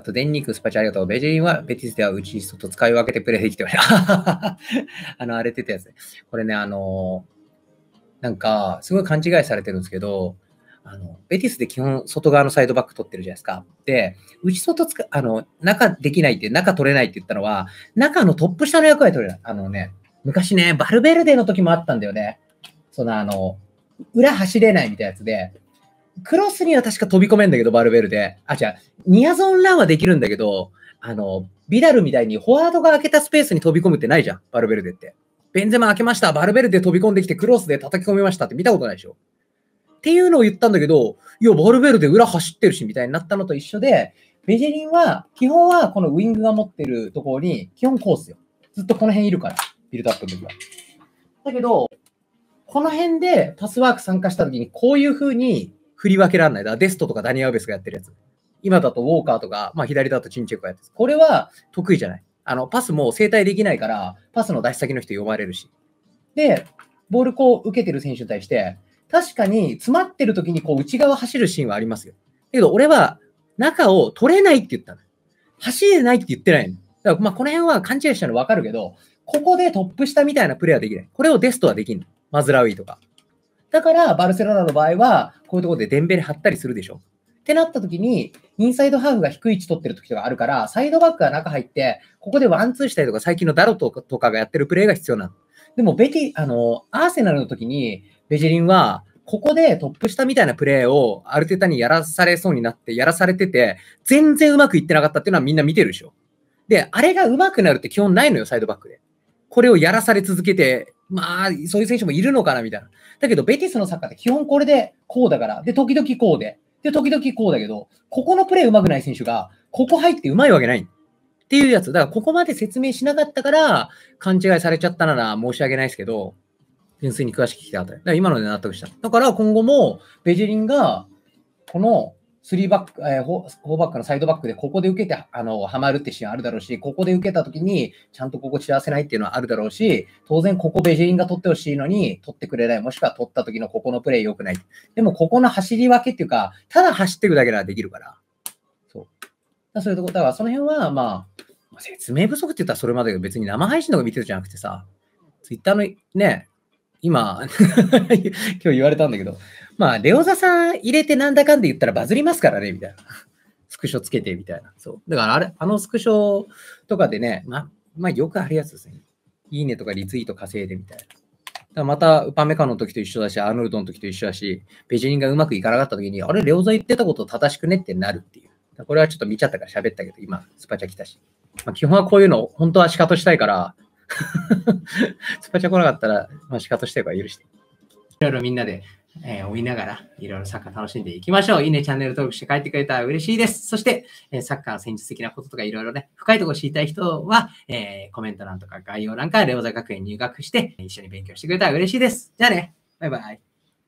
あと、電肉、スパチャありがとう。ベジリンはベティスではうち外使い分けてプレイできてした。あの、荒れてたやつね。これね、あのなんか、すごい勘違いされてるんですけど、あの、ベティスで基本外側のサイドバック取ってるじゃないですか。で、内外つか、あの、中できないって、中取れないって言ったのは、中のトップ下の役割取れない。あのね、昔ね、バルベルデの時もあったんだよね。そのあの、裏走れないみたいなやつで、クロスには確か飛び込めんだけど、バルベルで。あ、じゃニアゾーンランはできるんだけど、あの、ビダルみたいにフォワードが開けたスペースに飛び込むってないじゃん、バルベルデって。ベンゼマ開けました、バルベルデ飛び込んできてクロスで叩き込みましたって見たことないでしょ。っていうのを言ったんだけど、いや、バルベルで裏走ってるしみたいになったのと一緒で、ベジェリンは、基本はこのウィングが持ってるところに、基本コースよ。ずっとこの辺いるから、ビルドアップの時は。だけど、この辺でパスワーク参加した時に、こういう風に振り分けられない。だデストとかダニア・ウベスがやってるやつ。今だとウォーカーとか、まあ、左だとチンチェクがやってる。これは得意じゃない。あの、パスも正体できないから、パスの出し先の人読まれるし。で、ボールこう受けてる選手に対して、確かに詰まってる時にこう内側走るシーンはありますよ。だけど俺は中を取れないって言ったの。走れないって言ってないの。だからまあこの辺は勘違いしたの分かるけど、ここでトップ下みたいなプレーはできない。これをデストはできんの。マズラウィとか。だから、バルセロナの場合は、こういうところでデンベレ張ったりするでしょ。ってなった時に、インサイドハーフが低い位置取ってる時とかあるから、サイドバックが中入って、ここでワンツーしたりとか、最近のダロとかがやってるプレーが必要なの。でも、ベティ、あの、アーセナルの時に、ベジリンは、ここでトップ下みたいなプレーをアルテタにやらされそうになって、やらされてて、全然うまくいってなかったっていうのはみんな見てるでしょ。で、あれがうまくなるって基本ないのよ、サイドバックで。これをやらされ続けてまあ、そういう選手もいるのかなみたいな。だけど、ベティスのサッカーって基本これでこうだから、で、時々こうで、で、時々こうだけど、ここのプレー上手くない選手が、ここ入ってうまいわけない。っていうやつ。だから、ここまで説明しなかったから、勘違いされちゃったなら申し訳ないですけど、純粋に詳しく聞きたあただから今ので納得した。だから、今後も、ベジリンが、この3バック、えー、4バックからサイドバックで、ここで受けてあのはまるってシーンあるだろうし、ここで受けたときに、ちゃんとここ散らせないっていうのはあるだろうし、当然、ここベジリンが取ってほしいのに、取ってくれない、もしくは取った時のここのプレイ良くない。でも、ここの走り分けっていうか、ただ走っていくだけならできるから。そう。だそういうところ、だからその辺は、まあ、説明不足って言ったらそれまで別に生配信とか見てるじゃなくてさ、ツイッターのね、今、今日言われたんだけど、まあ、レオザさん入れてなんだかんで言ったらバズりますからね、みたいな。スクショつけて、みたいな。そう。だから、あれ、あのスクショとかでね、ま、まあ、よくあるやつですね。いいねとかリツイート稼いでみたいな。だまた、ウパメカの時と一緒だし、アーノルドの時と一緒だし、ペジニンがうまくいかなかった時に、あれ、レオザ言ってたこと正しくねってなるっていう。これはちょっと見ちゃったから喋ったけど、今、スパチャ来たし。まあ、基本はこういうの、本当は仕方したいから、スパチャ来なかったら、まあ、仕方してる許して。いろいろみんなで、えー、追いながら、いろいろサッカー楽しんでいきましょう。いいね、チャンネル登録して帰ってくれたら嬉しいです。そして、えー、サッカー戦術的なこととかいろいろね、深いところ知りたい人は、えー、コメント欄とか概要欄からレオザ学園入学して、一緒に勉強してくれたら嬉しいです。じゃあね、バイバイ。